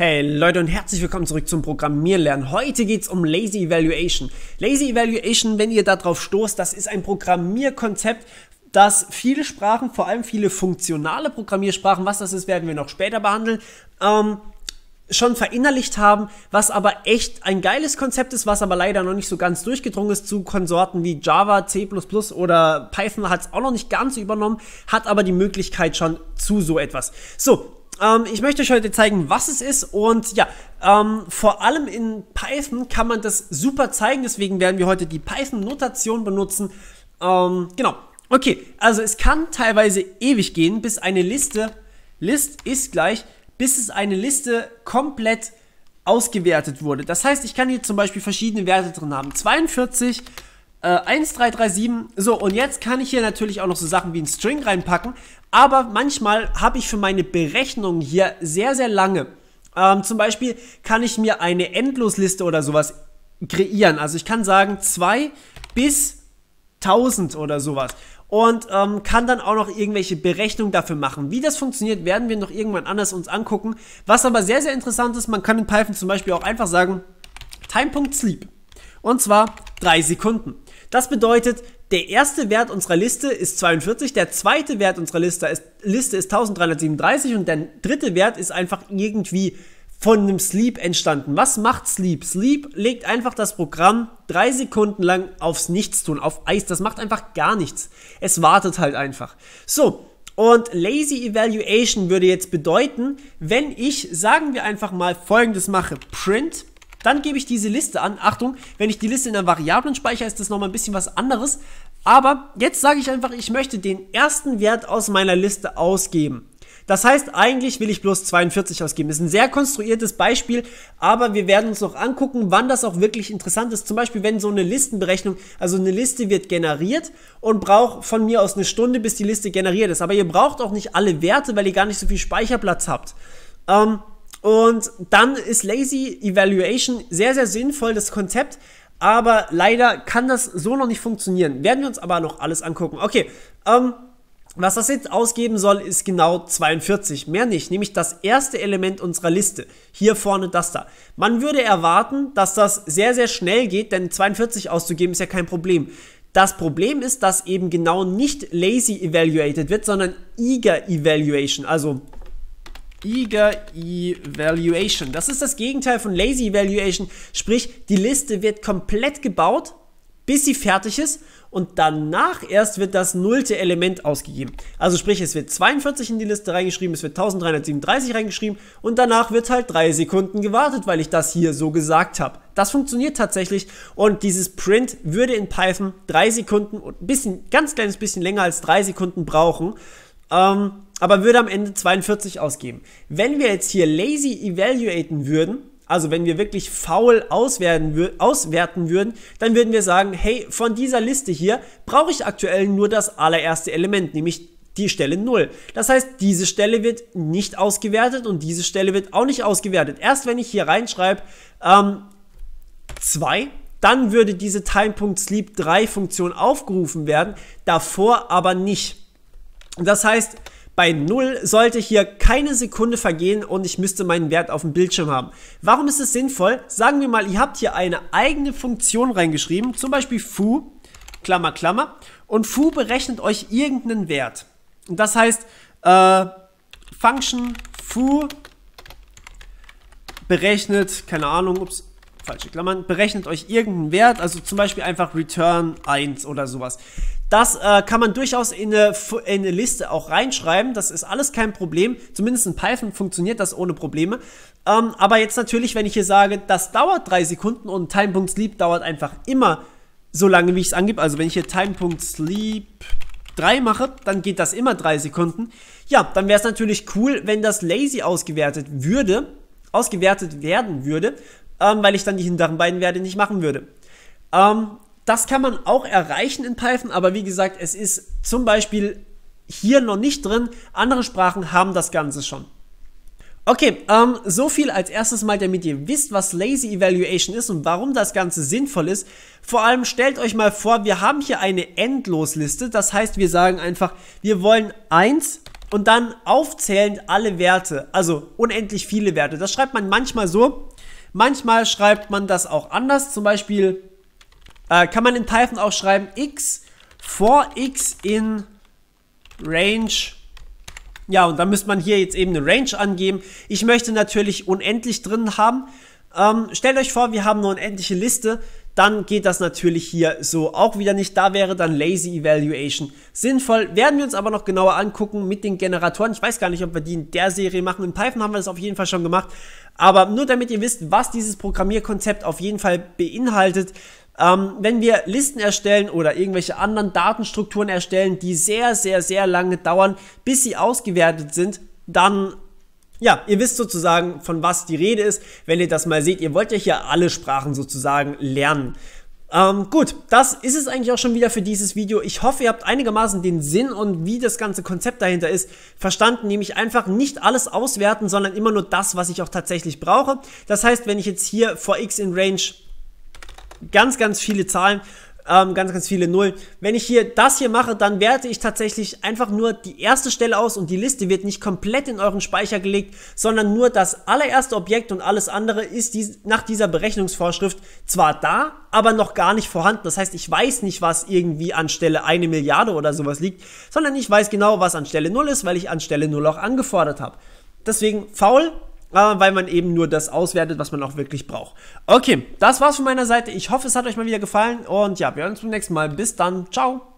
Hey Leute und herzlich willkommen zurück zum Programmierlernen. Heute geht's um Lazy Evaluation. Lazy Evaluation, wenn ihr darauf stoßt, das ist ein Programmierkonzept, das viele Sprachen, vor allem viele funktionale Programmiersprachen, was das ist, werden wir noch später behandeln, ähm, schon verinnerlicht haben, was aber echt ein geiles Konzept ist, was aber leider noch nicht so ganz durchgedrungen ist zu Konsorten wie Java, C++ oder Python hat es auch noch nicht ganz übernommen, hat aber die Möglichkeit schon zu so etwas. So, ähm, ich möchte euch heute zeigen, was es ist und ja, ähm, vor allem in Python kann man das super zeigen, deswegen werden wir heute die Python-Notation benutzen. Ähm, genau, okay, also es kann teilweise ewig gehen, bis eine Liste, List ist gleich, bis es eine Liste komplett ausgewertet wurde. Das heißt, ich kann hier zum Beispiel verschiedene Werte drin haben. 42, 42, 1337. Äh, so, und jetzt kann ich hier natürlich auch noch so Sachen wie ein String reinpacken. Aber manchmal habe ich für meine Berechnungen hier sehr, sehr lange. Ähm, zum Beispiel kann ich mir eine Endlosliste oder sowas kreieren. Also ich kann sagen 2 bis 1000 oder sowas. Und ähm, kann dann auch noch irgendwelche Berechnungen dafür machen. Wie das funktioniert, werden wir noch irgendwann anders uns angucken. Was aber sehr, sehr interessant ist, man kann in Python zum Beispiel auch einfach sagen, Time.sleep. Und zwar drei Sekunden. Das bedeutet, der erste Wert unserer Liste ist 42, der zweite Wert unserer Liste ist, Liste ist 1337 und der dritte Wert ist einfach irgendwie von einem Sleep entstanden. Was macht Sleep? Sleep legt einfach das Programm drei Sekunden lang aufs Nichtstun, auf Eis. Das macht einfach gar nichts. Es wartet halt einfach. So. Und Lazy Evaluation würde jetzt bedeuten, wenn ich, sagen wir einfach mal, folgendes mache. Print dann gebe ich diese Liste an. Achtung, wenn ich die Liste in der Variablen speichere, ist das nochmal ein bisschen was anderes. Aber jetzt sage ich einfach, ich möchte den ersten Wert aus meiner Liste ausgeben. Das heißt, eigentlich will ich bloß 42 ausgeben. Das ist ein sehr konstruiertes Beispiel, aber wir werden uns noch angucken, wann das auch wirklich interessant ist. Zum Beispiel, wenn so eine Listenberechnung, also eine Liste wird generiert und braucht von mir aus eine Stunde, bis die Liste generiert ist. Aber ihr braucht auch nicht alle Werte, weil ihr gar nicht so viel Speicherplatz habt. Ähm, und dann ist Lazy Evaluation sehr, sehr sinnvoll, das Konzept. Aber leider kann das so noch nicht funktionieren. Werden wir uns aber noch alles angucken. Okay, ähm, was das jetzt ausgeben soll, ist genau 42, mehr nicht, nämlich das erste Element unserer Liste. Hier vorne das da. Man würde erwarten, dass das sehr, sehr schnell geht, denn 42 auszugeben ist ja kein Problem. Das Problem ist, dass eben genau nicht lazy evaluated wird, sondern eager evaluation, also Eager Evaluation. Das ist das Gegenteil von Lazy Evaluation. Sprich, die Liste wird komplett gebaut, bis sie fertig ist und danach erst wird das nullte Element ausgegeben. Also sprich, es wird 42 in die Liste reingeschrieben, es wird 1337 reingeschrieben und danach wird halt drei Sekunden gewartet, weil ich das hier so gesagt habe. Das funktioniert tatsächlich und dieses Print würde in Python drei Sekunden und ein bisschen, ganz kleines bisschen länger als drei Sekunden brauchen. Ähm, aber würde am Ende 42 ausgeben. Wenn wir jetzt hier lazy evaluaten würden, also wenn wir wirklich faul auswerten, auswerten würden, dann würden wir sagen, hey, von dieser Liste hier brauche ich aktuell nur das allererste Element, nämlich die Stelle 0. Das heißt, diese Stelle wird nicht ausgewertet und diese Stelle wird auch nicht ausgewertet. Erst wenn ich hier reinschreibe 2, ähm, dann würde diese Time.sleep3 Funktion aufgerufen werden, davor aber nicht. Das heißt, bei 0 sollte hier keine Sekunde vergehen und ich müsste meinen Wert auf dem Bildschirm haben. Warum ist es sinnvoll? Sagen wir mal, ihr habt hier eine eigene Funktion reingeschrieben, zum Beispiel foo, Klammer, Klammer, und foo berechnet euch irgendeinen Wert. Und das heißt, äh, Function foo berechnet, keine Ahnung, ups, falsche Klammern, berechnet euch irgendeinen Wert, also zum Beispiel einfach return 1 oder sowas. Das äh, kann man durchaus in eine, in eine, Liste auch reinschreiben. Das ist alles kein Problem. Zumindest in Python funktioniert das ohne Probleme. Ähm, aber jetzt natürlich, wenn ich hier sage, das dauert drei Sekunden und Time.sleep dauert einfach immer so lange, wie ich es angebe. Also wenn ich hier Time.sleep 3 mache, dann geht das immer drei Sekunden. Ja, dann wäre es natürlich cool, wenn das lazy ausgewertet würde, ausgewertet werden würde, ähm, weil ich dann die hinteren beiden Werte nicht machen würde. Ähm, das kann man auch erreichen in Python, aber wie gesagt, es ist zum Beispiel hier noch nicht drin. Andere Sprachen haben das Ganze schon. Okay, ähm, so viel als erstes mal, damit ihr wisst, was Lazy Evaluation ist und warum das Ganze sinnvoll ist. Vor allem stellt euch mal vor, wir haben hier eine Endlosliste. Das heißt, wir sagen einfach, wir wollen 1 und dann aufzählend alle Werte, also unendlich viele Werte. Das schreibt man manchmal so, manchmal schreibt man das auch anders, zum Beispiel äh, kann man in Python auch schreiben x for x in Range. Ja, und dann müsste man hier jetzt eben eine Range angeben. Ich möchte natürlich unendlich drin haben. Ähm, stellt euch vor, wir haben eine unendliche Liste. Dann geht das natürlich hier so auch wieder nicht. Da wäre dann Lazy Evaluation sinnvoll. Werden wir uns aber noch genauer angucken mit den Generatoren. Ich weiß gar nicht, ob wir die in der Serie machen. In Python haben wir das auf jeden Fall schon gemacht. Aber nur damit ihr wisst, was dieses Programmierkonzept auf jeden Fall beinhaltet, ähm, wenn wir Listen erstellen oder irgendwelche anderen Datenstrukturen erstellen, die sehr, sehr, sehr lange dauern, bis sie ausgewertet sind, dann ja, ihr wisst sozusagen, von was die Rede ist, wenn ihr das mal seht. Ihr wollt ja hier alle Sprachen sozusagen lernen. Ähm, gut, das ist es eigentlich auch schon wieder für dieses Video. Ich hoffe, ihr habt einigermaßen den Sinn und wie das ganze Konzept dahinter ist verstanden, nämlich einfach nicht alles auswerten, sondern immer nur das, was ich auch tatsächlich brauche. Das heißt, wenn ich jetzt hier vor X in Range Ganz, ganz viele Zahlen, ähm, ganz, ganz viele Nullen. Wenn ich hier das hier mache, dann werte ich tatsächlich einfach nur die erste Stelle aus und die Liste wird nicht komplett in euren Speicher gelegt, sondern nur das allererste Objekt und alles andere ist dies, nach dieser Berechnungsvorschrift zwar da, aber noch gar nicht vorhanden. Das heißt, ich weiß nicht, was irgendwie an Stelle eine Milliarde oder sowas liegt, sondern ich weiß genau, was an Stelle 0 ist, weil ich an Stelle 0 auch angefordert habe. Deswegen faul, Ah, weil man eben nur das auswertet, was man auch wirklich braucht. Okay, das war's von meiner Seite. Ich hoffe, es hat euch mal wieder gefallen und ja, wir hören uns beim nächsten Mal. Bis dann. Ciao.